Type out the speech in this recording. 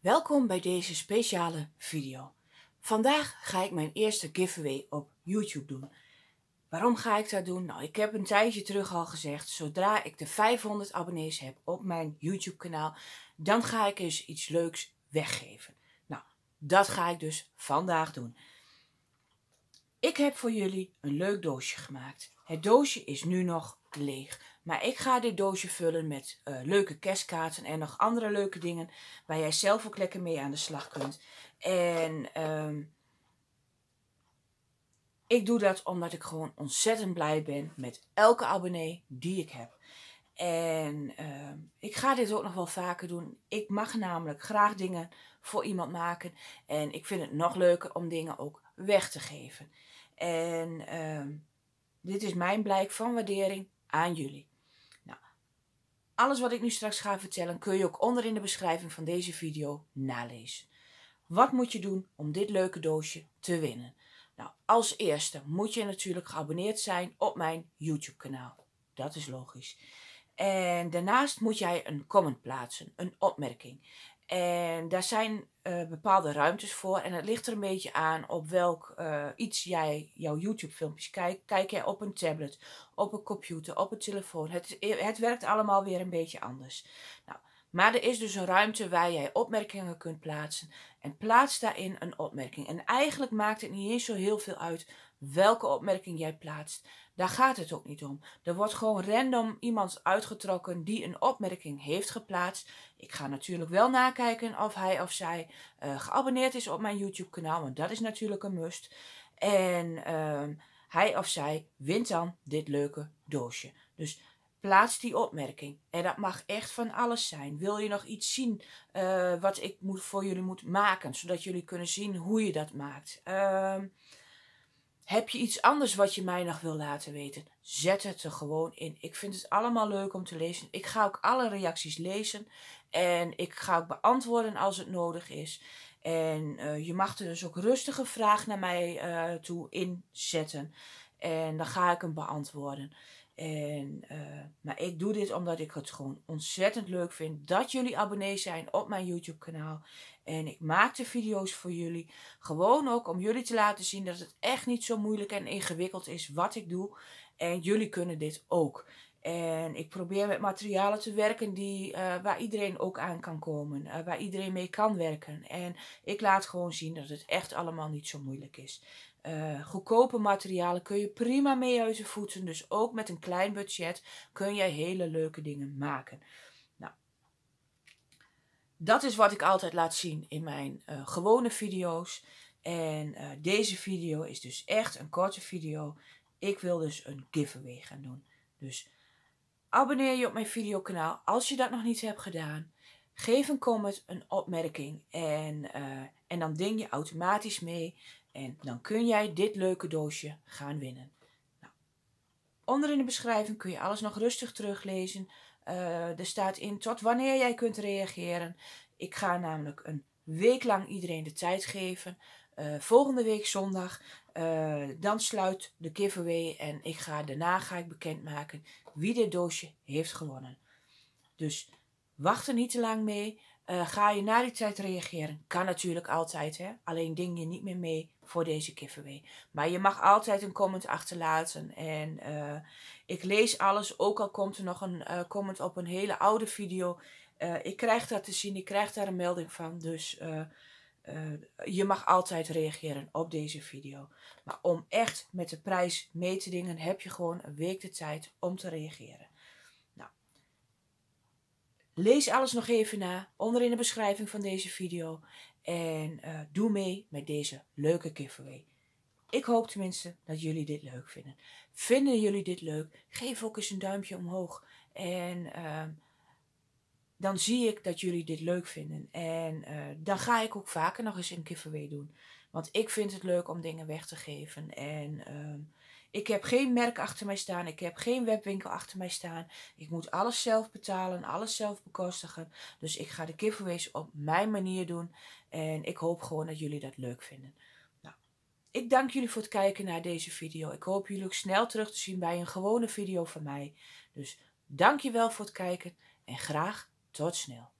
Welkom bij deze speciale video. Vandaag ga ik mijn eerste giveaway op YouTube doen. Waarom ga ik dat doen? Nou, ik heb een tijdje terug al gezegd, zodra ik de 500 abonnees heb op mijn YouTube kanaal, dan ga ik eens iets leuks weggeven. Nou, dat ga ik dus vandaag doen. Ik heb voor jullie een leuk doosje gemaakt. Het doosje is nu nog leeg. Maar ik ga dit doosje vullen met eh, leuke kerstkaarten en nog andere leuke dingen. Waar jij zelf ook lekker mee aan de slag kunt. En ehm, ik doe dat omdat ik gewoon ontzettend blij ben met elke abonnee die ik heb. En ehm, ik ga dit ook nog wel vaker doen. Ik mag namelijk graag dingen voor iemand maken. En ik vind het nog leuker om dingen ook weg te geven. En ehm, dit is mijn blijk van waardering aan jullie. Nou, alles wat ik nu straks ga vertellen kun je ook onder in de beschrijving van deze video nalezen. Wat moet je doen om dit leuke doosje te winnen? Nou, als eerste moet je natuurlijk geabonneerd zijn op mijn YouTube kanaal. Dat is logisch. En daarnaast moet jij een comment plaatsen, een opmerking. En daar zijn eh, bepaalde ruimtes voor. En het ligt er een beetje aan op welk eh, iets jij jouw YouTube-filmpjes kijkt. Kijk jij op een tablet, op een computer, op een telefoon. Het, e-, het werkt allemaal weer een beetje anders. Nou, maar er is dus een ruimte waar jij opmerkingen kunt plaatsen. En plaats daarin een opmerking. En eigenlijk maakt het niet eens zo heel veel uit welke opmerking jij plaatst. Daar gaat het ook niet om. Er wordt gewoon random iemand uitgetrokken die een opmerking heeft geplaatst. Ik ga natuurlijk wel nakijken of hij of zij eh, geabonneerd is op mijn YouTube kanaal, want dat is natuurlijk een must. En ehm, hij of zij wint dan dit leuke doosje. Dus plaats die opmerking. En dat mag echt van alles zijn. Wil je nog iets zien eh, wat ik voor jullie moet maken, zodat jullie kunnen zien hoe je dat maakt? Ehm, heb je iets anders wat je mij nog wil laten weten? Zet het er gewoon in. Ik vind het allemaal leuk om te lezen. Ik ga ook alle reacties lezen. En ik ga ook beantwoorden als het nodig is. En eh, je mag er dus ook rustige vraag naar mij uh, toe inzetten. En dan ga ik hem beantwoorden. En, eh, maar ik doe dit omdat ik het gewoon ontzettend leuk vind dat jullie abonnees zijn op mijn YouTube kanaal. En ik maak de video's voor jullie. Gewoon ook om jullie te laten zien dat het echt niet zo moeilijk en ingewikkeld is wat ik doe. En jullie kunnen dit ook. En ik probeer met materialen te werken die, eh, waar iedereen ook aan kan komen. Eh, waar iedereen mee kan werken. En ik laat gewoon zien dat het echt allemaal niet zo moeilijk is uh, goedkope materialen kun je prima mee uit voeten. Dus ook met een klein budget kun je hele leuke dingen maken. Nou, dat is wat ik altijd laat zien in mijn eh, gewone video's. En eh, deze video is dus echt een korte video. Ik wil dus een giveaway gaan doen. Dus abonneer je op mijn videokanaal als je dat nog niet hebt gedaan. Geef een comment, een opmerking en, en dan ding je automatisch mee en dan kun jij dit leuke doosje gaan winnen. Nou, onder in de beschrijving kun je alles nog rustig teruglezen. Eh, er staat in tot wanneer jij kunt reageren. Ik ga namelijk een week lang iedereen de tijd geven. Eh, volgende week zondag. Eh, dan sluit de giveaway en ik ga, daarna ga ik bekendmaken wie dit doosje heeft gewonnen. Dus wacht er niet te lang mee. Eh, ga je na die tijd reageren? Kan natuurlijk altijd, hè? Alleen ding je niet meer mee voor deze giveaway. Maar je mag altijd een comment achterlaten. En eh, ik lees alles, ook al komt er nog een eh, comment op een hele oude video. ik krijg dat te zien, ik krijg daar een melding van. Dus je mag altijd reageren op deze video. Maar om echt met de prijs mee te dingen, heb je gewoon een week de tijd om te reageren. Lees alles nog even na onder in de beschrijving van deze video. En eh, doe mee met deze leuke giveaway. Ik hoop tenminste dat jullie dit leuk vinden. Vinden jullie dit leuk? Geef ook eens een duimpje omhoog. En ehm, dan zie ik dat jullie dit leuk vinden. En eh, dan ga ik ook vaker nog eens een giveaway doen. Want ik vind het leuk om dingen weg te geven. En ehm, ik heb geen merk achter mij staan. Ik heb geen webwinkel achter mij staan. Ik moet alles zelf betalen, alles zelf bekostigen. Dus ik ga de giveaways op mijn manier doen. En ik hoop gewoon dat jullie dat leuk vinden. Nou, ik dank jullie voor het kijken naar deze video. Ik hoop jullie ook snel terug te zien bij een gewone video van mij. Dus dankjewel voor het kijken en graag tot snel.